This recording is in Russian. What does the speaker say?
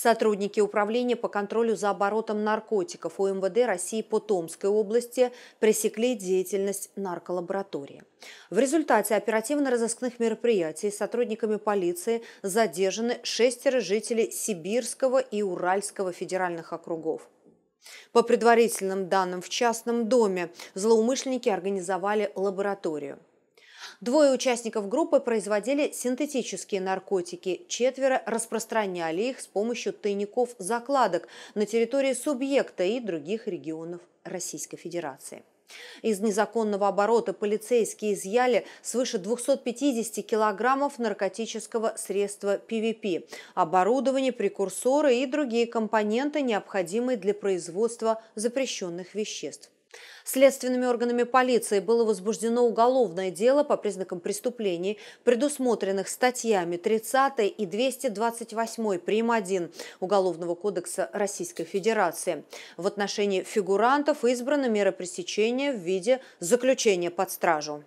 Сотрудники Управления по контролю за оборотом наркотиков УМВД России по Томской области пресекли деятельность нарколаборатории. В результате оперативно-розыскных мероприятий сотрудниками полиции задержаны шестеро жителей Сибирского и Уральского федеральных округов. По предварительным данным, в частном доме злоумышленники организовали лабораторию. Двое участников группы производили синтетические наркотики, четверо распространяли их с помощью тайников закладок на территории субъекта и других регионов Российской Федерации. Из незаконного оборота полицейские изъяли свыше 250 килограммов наркотического средства ПВП, оборудование, прекурсоры и другие компоненты, необходимые для производства запрещенных веществ. Следственными органами полиции было возбуждено уголовное дело по признакам преступлений, предусмотренных статьями 30 и 228 прим. 1 Уголовного кодекса Российской Федерации. В отношении фигурантов избрана мера пресечения в виде заключения под стражу.